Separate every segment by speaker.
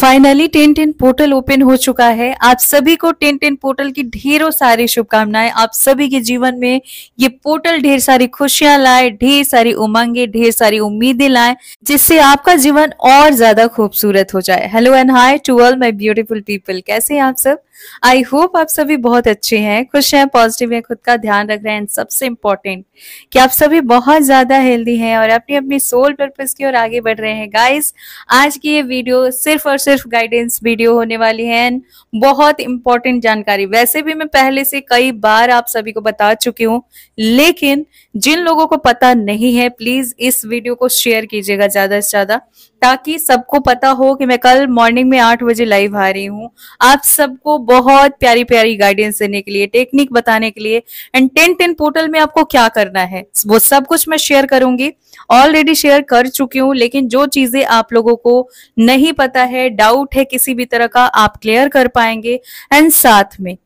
Speaker 1: finally ten ten portal open हो चुका है आप सभी को टेन टेन पोर्टल की ढेरों सारी शुभकामनाएं आप सभी के जीवन में ये पोर्टल ढेर सारी खुशियां लाए ढेर सारी उमंगे ढेर सारी उम्मीदें लाए जिससे आपका जीवन और ज्यादा खूबसूरत हो जाए hello and hi to all my beautiful people कैसे हैं आप सब आई होप आप सभी बहुत अच्छे हैं खुश हैं पॉजिटिव हैं खुद का ध्यान रख रहे हैं सबसे इम्पोर्टेंट कि आप सभी बहुत ज्यादा हेल्दी हैं और अपनी अपनी सोल पर्पज की ओर आगे बढ़ रहे हैं गाइस आज की ये वीडियो सिर्फ और सिर्फ गाइडेंस वीडियो होने वाली है बहुत इंपॉर्टेंट जानकारी वैसे भी मैं पहले से कई बार आप सभी को बता चुकी हूँ लेकिन जिन लोगों को पता नहीं है प्लीज इस वीडियो को शेयर कीजिएगा ज्यादा से ज्यादा ताकि सबको पता हो कि मैं कल मॉर्निंग में आठ बजे लाइव आ रही हूँ आप सबको बहुत प्यारी प्यारी गाइडेंस देने के लिए टेक्निक बताने के लिए एंड टेन टेन पोर्टल में आपको क्या करना है वो सब कुछ मैं शेयर करूंगी ऑलरेडी शेयर कर चुकी हूँ लेकिन जो चीजें आप लोगों को नहीं पता है डाउट है किसी भी तरह का आप क्लियर कर पाएंगे एंड साथ में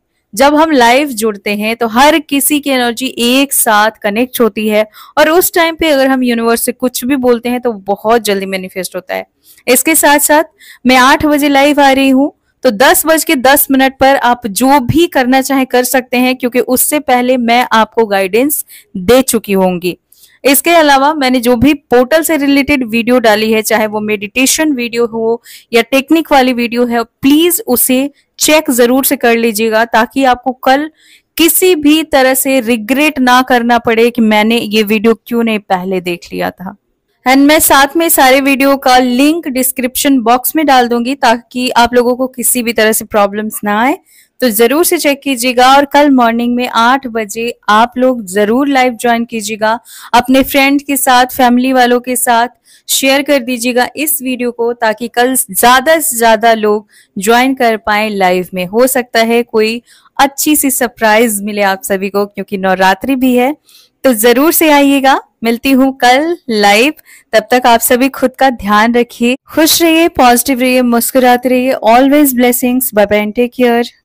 Speaker 1: जब हम लाइव जुड़ते हैं तो हर किसी की एनर्जी एक साथ कनेक्ट होती है और उस टाइम पे अगर हम यूनिवर्स से कुछ भी बोलते हैं तो बहुत जल्दी मैनिफेस्ट होता है इसके साथ साथ मैं आठ बजे लाइव आ रही हूँ तो दस बज के दस मिनट पर आप जो भी करना चाहे कर सकते हैं क्योंकि उससे पहले मैं आपको गाइडेंस दे चुकी होंगी इसके अलावा मैंने जो भी पोर्टल से रिलेटेड वीडियो डाली है चाहे वो मेडिटेशन वीडियो हो या टेक्निक वाली वीडियो है प्लीज उसे चेक जरूर से कर लीजिएगा ताकि आपको कल किसी भी तरह से रिग्रेट ना करना पड़े कि मैंने ये वीडियो क्यों नहीं पहले देख लिया था एंड मैं साथ में सारे वीडियो का लिंक डिस्क्रिप्शन बॉक्स में डाल दूंगी ताकि आप लोगों को किसी भी तरह से प्रॉब्लम्स ना आए तो जरूर से चेक कीजिएगा और कल मॉर्निंग में आठ बजे आप लोग जरूर लाइव ज्वाइन कीजिएगा अपने फ्रेंड के साथ फैमिली वालों के साथ शेयर कर दीजिएगा इस वीडियो को ताकि कल ज्यादा से ज्यादा लोग ज्वाइन कर पाए लाइव में हो सकता है कोई अच्छी सी सरप्राइज मिले आप सभी को क्योंकि नवरात्रि भी है तो जरूर से आइएगा मिलती हूँ कल लाइव तब तक आप सभी खुद का ध्यान रखिए खुश रहिए पॉजिटिव रहिए मुस्कुराते रहिए always blessings bye take care